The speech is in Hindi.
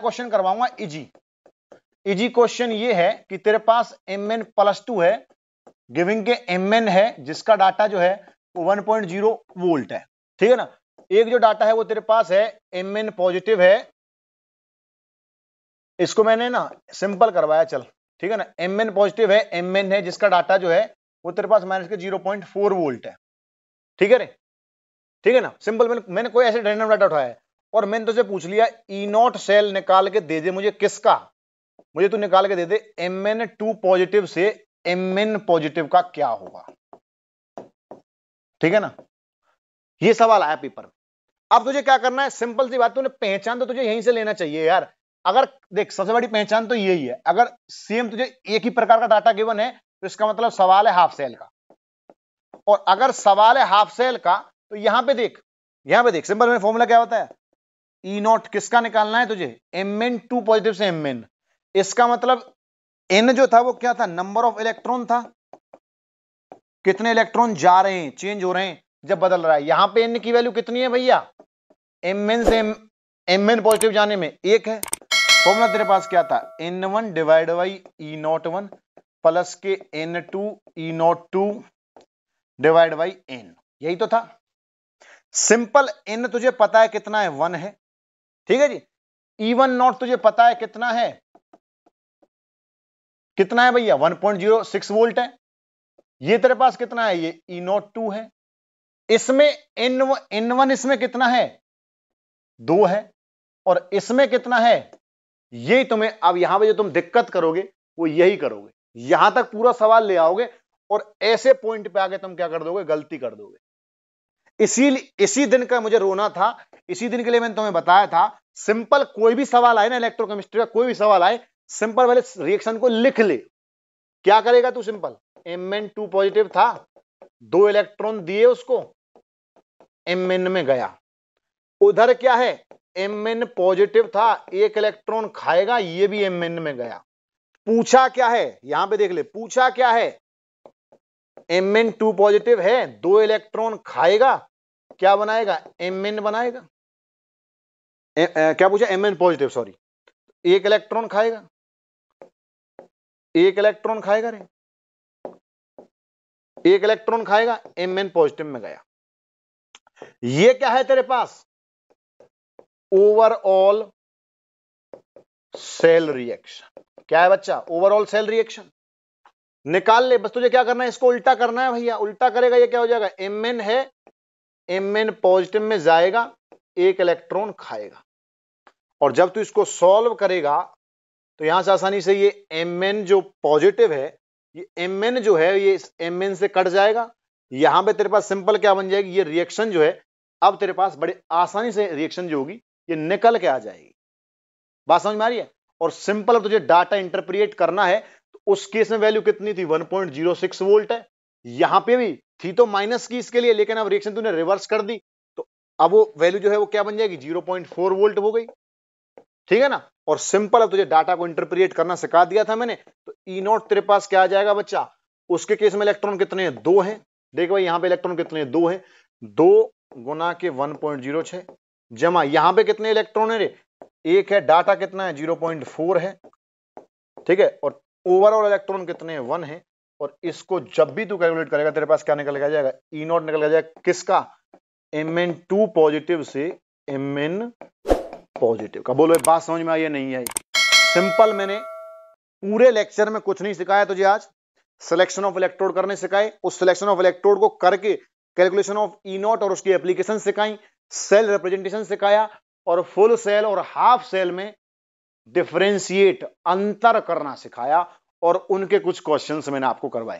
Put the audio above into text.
क्वेश्चन करवाऊंगा इजी इजी क्वेश्चन ये है कि तेरे पास एम एन प्लस टू है गिविंग के एम एन है जिसका डाटा जो है वो जीरो वोल्ट है ठीक है ना एक जो डाटा है वो तेरे पास है एम एन पॉजिटिव है इसको मैंने ना सिंपल करवाया चल ठीक है ना एम एन पॉजिटिव है एम एन है जिसका डाटा जो है वो तेरे पास माइनस के जीरो पॉइंट फोर वोल्ट है ठीक है रे ठीक है ना सिंपल मैंने मैंने कोई ऐसे रैंडम डाटा उठाया है और मैंने तुझे पूछ लिया ई नॉट सेल निकाल के दे दे मुझे किसका मुझे तू निकाल के दे दे एम एन टू पॉजिटिव से एम एन पॉजिटिव का क्या होगा ठीक है ना ये सवाल आया पेपर में अब तुझे क्या करना है सिंपल सी बात तूने पहचान तो तुझे यहीं से लेना चाहिए यार अगर देख सबसे बड़ी पहचान तो यही है अगर सेम तुझे एक ही प्रकार का डाटा गिवन है तो इसका मतलब सवाल है हाफ सेल का और अगर सवाल है हाफ सेल का तो यहां पे देख यहां पे देख सिंपल में फॉर्मूला क्या होता है E नॉट किसका निकालना है तुझे एम एन टू पॉजिटिव से एम एन इसका मतलब एन जो था वो क्या था नंबर ऑफ इलेक्ट्रॉन था कितने इलेक्ट्रॉन जा रहे हैं चेंज हो रहे हैं जब बदल रहा है यहां पे एन की वैल्यू कितनी है भैया एम एन से एम एन पॉजिटिव जाने में एक है फॉर्मूला तेरे पास क्या था N one divide by E not one plus के N two E not two divide by N यही तो था सिंपल एन तुझे पता है कितना है वन है ठीक है जी इवन नॉट तुझे पता है कितना है कितना है भैया 1.06 वोल्ट है ये तेरे पास कितना है ये ई नॉट टू है इसमें एन एन वन इसमें कितना है दो है और इसमें कितना है यही तुम्हें अब यहां पे जो तुम दिक्कत करोगे वो यही करोगे यहां तक पूरा सवाल ले आओगे और ऐसे पॉइंट पे आके तुम क्या कर दोगे गलती कर दोगे इसी इसी दिन का मुझे रोना था इसी दिन के लिए मैंने तुम्हें बताया था सिंपल कोई भी सवाल आए ना इलेक्ट्रोकेमिस्ट्री का कोई भी सवाल आए सिंपल वाले रिएक्शन को लिख ले क्या करेगा तू simple M N two positive था दो इलेक्ट्रॉन दिए उसको एम एन में गया उधर क्या है एम एन पॉजिटिव था एक इलेक्ट्रॉन खाएगा ये भी एम एन में गया पूछा क्या है यहां पे देख ले पूछा क्या है एम एन टू पॉजिटिव है दो इलेक्ट्रॉन खाएगा क्या बनाएगा एम एन बनाएगा ए, ए, क्या पूछा एम एन पॉजिटिव सॉरी एक इलेक्ट्रॉन खाएगा एक इलेक्ट्रॉन खाएगा रे एक इलेक्ट्रॉन खाएगा एम एन पॉजिटिव में गया ये क्या है तेरे पास ओवरऑल सेल रिएक्शन क्या है बच्चा ओवरऑल सेल रिएक्शन निकाल ले बस तुझे क्या करना है इसको उल्टा करना है भैया उल्टा करेगा ये क्या हो जाएगा एम एन है एम एन पॉजिटिव में जाएगा एक इलेक्ट्रॉन खाएगा और जब तू इसको सॉल्व करेगा तो यहां से आसानी से ये एम एन जो पॉजिटिव है ये एम एन जो है ये एम एन से कट जाएगा यहां पे तेरे पास सिंपल क्या बन जाएगी ये रिएक्शन जो है अब तेरे पास बड़े आसानी से रिएक्शन जो होगी ये निकल के आ जाएगी बात समझ में आ रही है और सिंपल अब तुझे डाटा इंटरप्रिएट करना है तो उस केस में वैल्यू कितनी थी 1.06 वोल्ट है यहां पे भी थी तो माइनस की इसके लिए लेकिन अब रिएक्शन तूने रिवर्स कर दी तो अब वो वैल्यू जो है वो क्या बन जाएगी 0.4 वोल्ट हो गई ठीक है ना और सिंपल अब तुझे डाटा को इंटरप्रिएट करना सिखा दिया था मैंने तो ई e नॉट तेरे पास क्या आ जाएगा बच्चा उसके केस में इलेक्ट्रॉन कितने है? दो हैं देख भाई यहां पर इलेक्ट्रॉन कितने दो हैं दो गुना के 1.06 जमा यहां पर कितने इलेक्ट्रॉन है रे एक है डाटा कितना है 0.4 है ठीक है और ओवरऑल इलेक्ट्रॉन कितने वन है और इसको जब भी तू कैलकुलेट करेगा तेरे पास क्या निकल के जाएगा ई e नॉट निकल के जाएगा किसका एम एन टू पॉजिटिव से एम एन पॉजिटिव का बोलो बात समझ में आई नहीं आई सिंपल मैंने पूरे लेक्चर में कुछ नहीं सिखाया तुझे आज सिलेक्शन ऑफ इलेक्ट्रोड करने सिखाए उस सिलेक्शन ऑफ इलेक्ट्रोड को करके कैलकुलेशन ऑफ ई नॉट और उसकी एप्लीकेशन सिखाई सेल रिप्रेजेंटेशन सिखाया और फुल सेल और हाफ सेल में डिफ्रेंशिएट अंतर करना सिखाया और उनके कुछ क्वेश्चंस मैंने आपको करवाए